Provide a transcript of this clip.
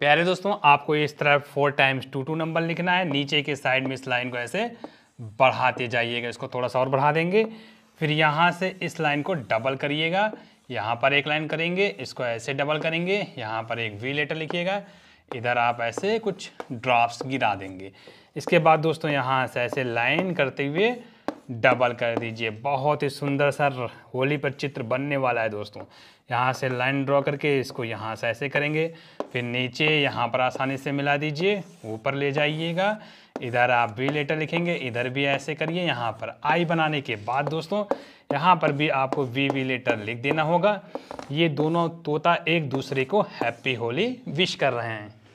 प्यारे दोस्तों आपको इस तरह four times two two number लिखना है नीचे के साइड में इस लाइन को ऐसे बढ़ाते जाइएगा इसको थोड़ा सा और बढ़ा देंगे फिर यहाँ से इस लाइन को डबल करिएगा यहाँ पर एक लाइन करेंगे इसको ऐसे डबल करेंगे यहाँ पर एक वी लेटर लिखिएगा इधर आप ऐसे कुछ ड्राफ्ट गिरा देंगे इसके बाद दोस्तों यहाँ से ऐसे लाइन करते हुए डबल कर दीजिए बहुत ही सुंदर सर होली पर चित्र बनने वाला है दोस्तों यहाँ से लाइन ड्रॉ करके इसको यहाँ से ऐसे करेंगे फिर नीचे यहाँ पर आसानी से मिला दीजिए ऊपर ले जाइएगा इधर आप बी लेटर लिखेंगे इधर भी ऐसे करिए यहाँ पर आई बनाने के बाद दोस्तों यहाँ पर भी आपको वी वी लेटर लिख देना होगा ये दोनों तोता एक दूसरे को हैप्पी होली विश कर रहे हैं